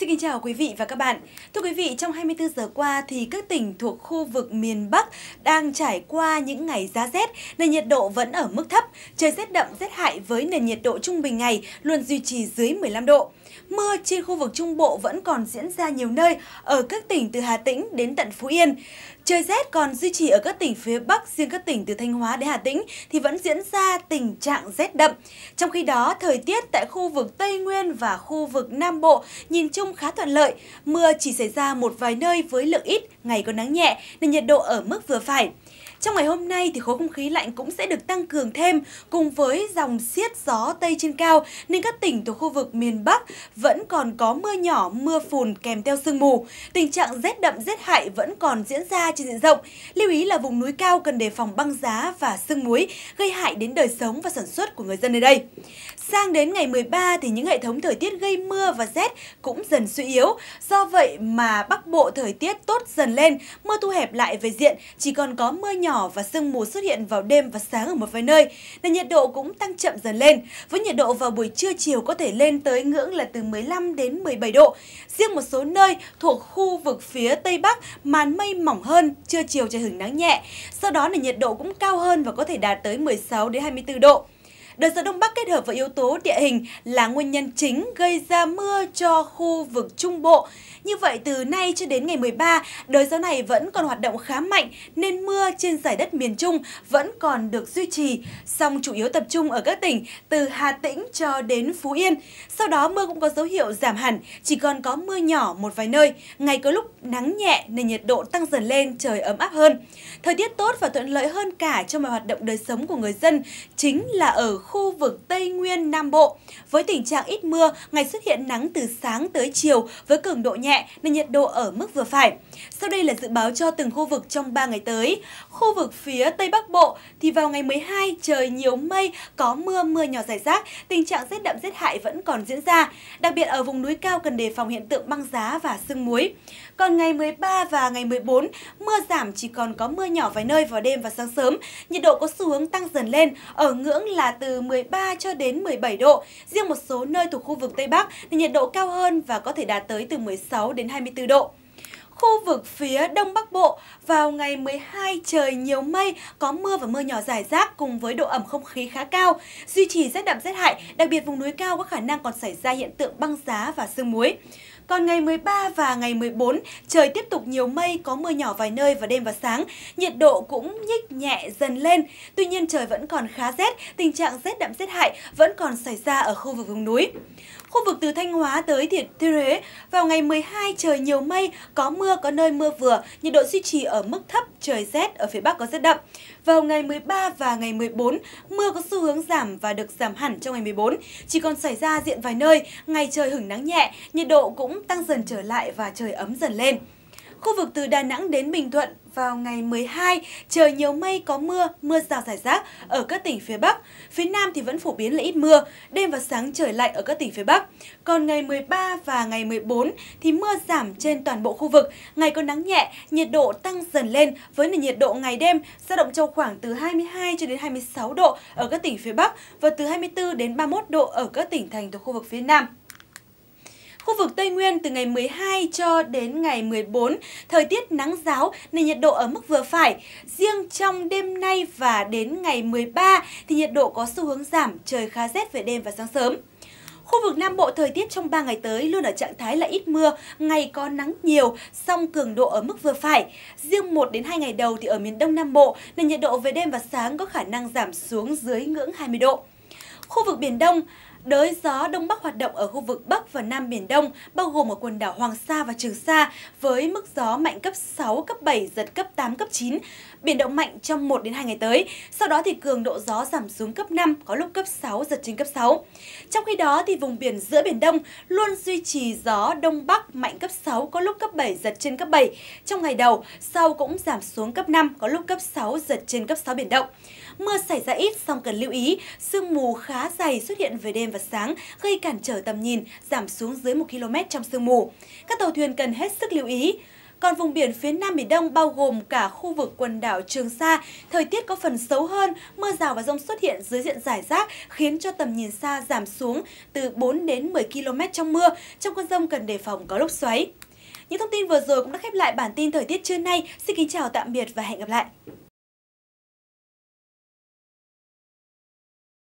Xin kính chào quý vị và các bạn. Thưa quý vị, trong 24 giờ qua thì các tỉnh thuộc khu vực miền Bắc đang trải qua những ngày giá rét, nên nhiệt độ vẫn ở mức thấp, trời rét đậm rét hại với nền nhiệt độ trung bình ngày luôn duy trì dưới 15 độ. Mưa trên khu vực Trung Bộ vẫn còn diễn ra nhiều nơi ở các tỉnh từ Hà Tĩnh đến tận Phú Yên. Trời rét còn duy trì ở các tỉnh phía Bắc, riêng các tỉnh từ Thanh Hóa đến Hà Tĩnh thì vẫn diễn ra tình trạng rét đậm. Trong khi đó, thời tiết tại khu vực Tây Nguyên và khu vực Nam Bộ nhìn chung khá thuận lợi. Mưa chỉ xảy ra một vài nơi với lượng ít, ngày có nắng nhẹ nên nhiệt độ ở mức vừa phải. Trong ngày hôm nay thì khối không khí lạnh cũng sẽ được tăng cường thêm cùng với dòng siết gió Tây trên cao nên các tỉnh thuộc khu vực miền Bắc vẫn còn có mưa nhỏ, mưa phùn kèm theo sương mù. Tình trạng rét đậm rét hại vẫn còn diễn ra trên diện rộng. Lưu ý là vùng núi cao cần đề phòng băng giá và sương muối gây hại đến đời sống và sản xuất của người dân nơi đây. Sang đến ngày 13 thì những hệ thống thời tiết gây mưa và rét cũng dần suy yếu. Do vậy mà Bắc Bộ thời tiết tốt dần lên, mưa thu hẹp lại về diện, chỉ còn có mưa nhỏ nhỏ và sương mù xuất hiện vào đêm và sáng ở một vài nơi. Nên nhiệt độ cũng tăng chậm dần lên, với nhiệt độ vào buổi trưa chiều có thể lên tới ngưỡng là từ 15 đến 17 độ. Riêng một số nơi thuộc khu vực phía Tây Bắc màn mây mỏng hơn, trưa chiều trời hứng nắng nhẹ. Sau đó là nhiệt độ cũng cao hơn và có thể đạt tới 16 đến 24 độ. Đợt gió Đông Bắc kết hợp với yếu tố địa hình là nguyên nhân chính gây ra mưa cho khu vực Trung Bộ. Như vậy, từ nay cho đến ngày 13, đới gió này vẫn còn hoạt động khá mạnh nên mưa trên giải đất miền Trung vẫn còn được duy trì, song chủ yếu tập trung ở các tỉnh từ Hà Tĩnh cho đến Phú Yên. Sau đó mưa cũng có dấu hiệu giảm hẳn, chỉ còn có mưa nhỏ một vài nơi, ngày có lúc nắng nhẹ nên nhiệt độ tăng dần lên, trời ấm áp hơn. Thời tiết tốt và thuận lợi hơn cả cho mọi hoạt động đời sống của người dân chính là ở khu vực Tây Nguyên, Nam Bộ. Với tình trạng ít mưa, ngày xuất hiện nắng từ sáng tới chiều với cường độ nhẹ nên nhiệt độ ở mức vừa phải. Sau đây là dự báo cho từng khu vực trong 3 ngày tới. Khu vực phía Tây Bắc Bộ thì vào ngày 12 trời nhiều mây, có mưa mưa nhỏ rải rác, tình trạng rét đậm rét hại vẫn còn diễn ra. Đặc biệt ở vùng núi cao cần đề phòng hiện tượng băng giá và sương muối. Còn ngày 13 và ngày 14, mưa giảm chỉ còn có mưa nhỏ vài nơi vào đêm và sáng sớm. Nhiệt độ có xu hướng tăng dần lên ở ngưỡng là từ từ 13 cho đến 17 độ. Riêng một số nơi thuộc khu vực Tây Bắc thì nhiệt độ cao hơn và có thể đạt tới từ 16 đến 24 độ. Khu vực phía Đông Bắc Bộ vào ngày 12 trời nhiều mây, có mưa và mưa nhỏ rải rác cùng với độ ẩm không khí khá cao, duy trì rét đậm rét hại, đặc biệt vùng núi cao có khả năng còn xảy ra hiện tượng băng giá và sương muối. Còn ngày 13 và ngày 14, trời tiếp tục nhiều mây, có mưa nhỏ vài nơi vào đêm và sáng. Nhiệt độ cũng nhích nhẹ dần lên. Tuy nhiên trời vẫn còn khá rét, tình trạng rét đậm rét hại vẫn còn xảy ra ở khu vực vùng núi. Khu vực từ Thanh Hóa tới Thiên Huế, vào ngày 12 trời nhiều mây, có mưa, có nơi mưa vừa, nhiệt độ duy trì ở mức thấp, trời rét, ở phía Bắc có rét đậm. Vào ngày 13 và ngày 14, mưa có xu hướng giảm và được giảm hẳn trong ngày 14, chỉ còn xảy ra diện vài nơi, ngày trời hứng nắng nhẹ, nhiệt độ cũng tăng dần trở lại và trời ấm dần lên. Khu vực từ Đà Nẵng đến Bình Thuận vào ngày 12, trời nhiều mây có mưa, mưa rào rải rác ở các tỉnh phía Bắc. Phía Nam thì vẫn phổ biến là ít mưa, đêm và sáng trời lạnh ở các tỉnh phía Bắc. Còn ngày 13 và ngày 14 thì mưa giảm trên toàn bộ khu vực, ngày có nắng nhẹ, nhiệt độ tăng dần lên với nền nhiệt độ ngày đêm dao động trong khoảng từ 22 cho đến 26 độ ở các tỉnh phía Bắc và từ 24 đến 31 độ ở các tỉnh thành thuộc khu vực phía Nam. Khu vực Tây Nguyên từ ngày 12 cho đến ngày 14, thời tiết nắng giáo nên nhiệt độ ở mức vừa phải. Riêng trong đêm nay và đến ngày 13 thì nhiệt độ có xu hướng giảm, trời khá rét về đêm và sáng sớm. Khu vực Nam Bộ thời tiết trong 3 ngày tới luôn ở trạng thái là ít mưa, ngày có nắng nhiều, song cường độ ở mức vừa phải. Riêng 1 đến 2 ngày đầu thì ở miền Đông Nam Bộ nên nhiệt độ về đêm và sáng có khả năng giảm xuống dưới ngưỡng 20 độ. Khu vực Biển Đông, Đới gió Đông Bắc hoạt động ở khu vực Bắc và Nam Biển Đông, bao gồm ở quần đảo Hoàng Sa và Trường Sa, với mức gió mạnh cấp 6, cấp 7, giật cấp 8, cấp 9. Biển động mạnh trong 1 đến 2 ngày tới, sau đó thì cường độ gió giảm xuống cấp 5, có lúc cấp 6, giật trên cấp 6. Trong khi đó thì vùng biển giữa Biển Đông luôn duy trì gió Đông Bắc mạnh cấp 6, có lúc cấp 7, giật trên cấp 7. Trong ngày đầu, sau cũng giảm xuống cấp 5, có lúc cấp 6, giật trên cấp 6 biển động. Mưa xảy ra ít song cần lưu ý, sương mù khá dày xuất hiện về đêm và sáng, gây cản trở tầm nhìn, giảm xuống dưới 1 km trong sương mù. Các tàu thuyền cần hết sức lưu ý. Còn vùng biển phía Nam Biển Đông bao gồm cả khu vực quần đảo Trường Sa, thời tiết có phần xấu hơn, mưa rào và rông xuất hiện dưới diện giải rác, khiến cho tầm nhìn xa giảm xuống từ 4 đến 10 km trong mưa, trong cơn rông cần đề phòng có lốc xoáy. Những thông tin vừa rồi cũng đã khép lại bản tin thời tiết trưa nay. Xin kính chào tạm biệt và hẹn gặp lại!